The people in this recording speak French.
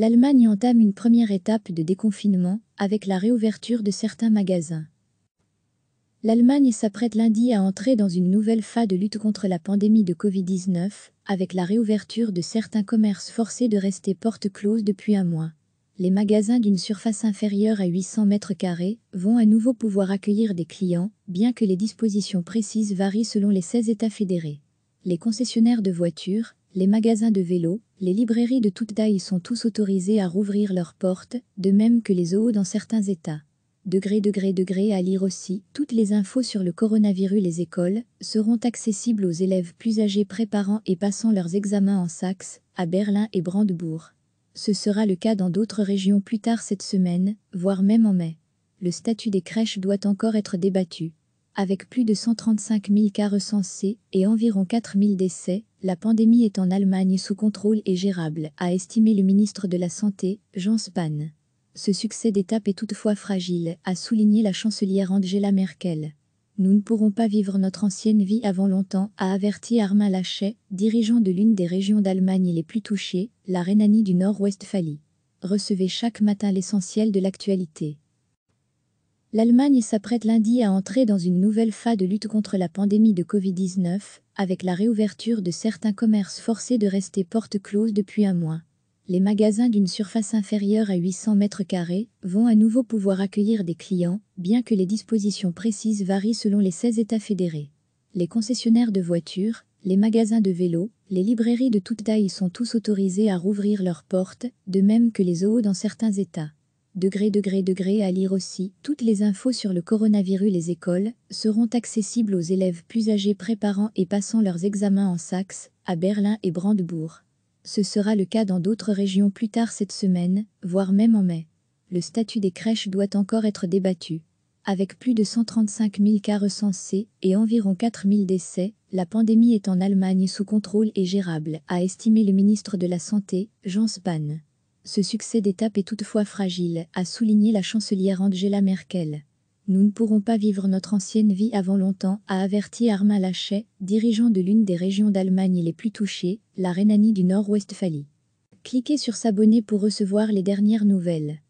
l'Allemagne entame une première étape de déconfinement avec la réouverture de certains magasins. L'Allemagne s'apprête lundi à entrer dans une nouvelle phase de lutte contre la pandémie de Covid-19 avec la réouverture de certains commerces forcés de rester porte close depuis un mois. Les magasins d'une surface inférieure à 800 mètres carrés vont à nouveau pouvoir accueillir des clients, bien que les dispositions précises varient selon les 16 États fédérés. Les concessionnaires de voitures, les magasins de vélos, les librairies de toute taille sont tous autorisées à rouvrir leurs portes, de même que les zoos dans certains États. Degré, degré, degré à lire aussi, toutes les infos sur le coronavirus, les écoles seront accessibles aux élèves plus âgés préparant et passant leurs examens en Saxe, à Berlin et Brandebourg. Ce sera le cas dans d'autres régions plus tard cette semaine, voire même en mai. Le statut des crèches doit encore être débattu. Avec plus de 135 000 cas recensés et environ 4 000 décès, la pandémie est en Allemagne sous contrôle et gérable, a estimé le ministre de la Santé, Jean Spahn. Ce succès d'étape est toutefois fragile, a souligné la chancelière Angela Merkel. Nous ne pourrons pas vivre notre ancienne vie avant longtemps, a averti Armin Lachet, dirigeant de l'une des régions d'Allemagne les plus touchées, la Rhénanie du Nord-Westphalie. Recevez chaque matin l'essentiel de l'actualité. L'Allemagne s'apprête lundi à entrer dans une nouvelle phase de lutte contre la pandémie de Covid-19, avec la réouverture de certains commerces forcés de rester porte close depuis un mois. Les magasins d'une surface inférieure à 800 mètres carrés vont à nouveau pouvoir accueillir des clients, bien que les dispositions précises varient selon les 16 États fédérés. Les concessionnaires de voitures, les magasins de vélos, les librairies de toute taille sont tous autorisés à rouvrir leurs portes, de même que les zoos dans certains États degré, degré, degré à lire aussi. Toutes les infos sur le coronavirus, les écoles seront accessibles aux élèves plus âgés préparant et passant leurs examens en Saxe, à Berlin et Brandebourg. Ce sera le cas dans d'autres régions plus tard cette semaine, voire même en mai. Le statut des crèches doit encore être débattu. Avec plus de 135 000 cas recensés et environ 4 000 décès, la pandémie est en Allemagne sous contrôle et gérable, a estimé le ministre de la Santé, Jean Spahn. Ce succès d'étape est toutefois fragile, a souligné la chancelière Angela Merkel. Nous ne pourrons pas vivre notre ancienne vie avant longtemps, a averti Armin Lachet, dirigeant de l'une des régions d'Allemagne les plus touchées, la Rhénanie du Nord-Westphalie. Cliquez sur s'abonner pour recevoir les dernières nouvelles.